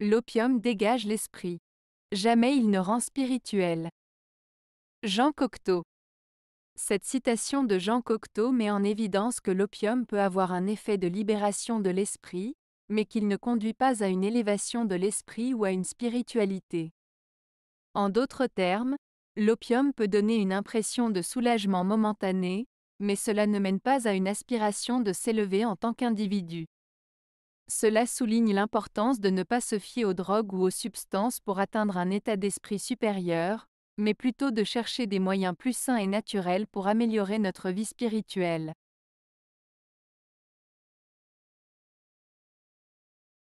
L'opium dégage l'esprit. Jamais il ne rend spirituel. Jean Cocteau. Cette citation de Jean Cocteau met en évidence que l'opium peut avoir un effet de libération de l'esprit, mais qu'il ne conduit pas à une élévation de l'esprit ou à une spiritualité. En d'autres termes, l'opium peut donner une impression de soulagement momentané, mais cela ne mène pas à une aspiration de s'élever en tant qu'individu. Cela souligne l'importance de ne pas se fier aux drogues ou aux substances pour atteindre un état d'esprit supérieur, mais plutôt de chercher des moyens plus sains et naturels pour améliorer notre vie spirituelle.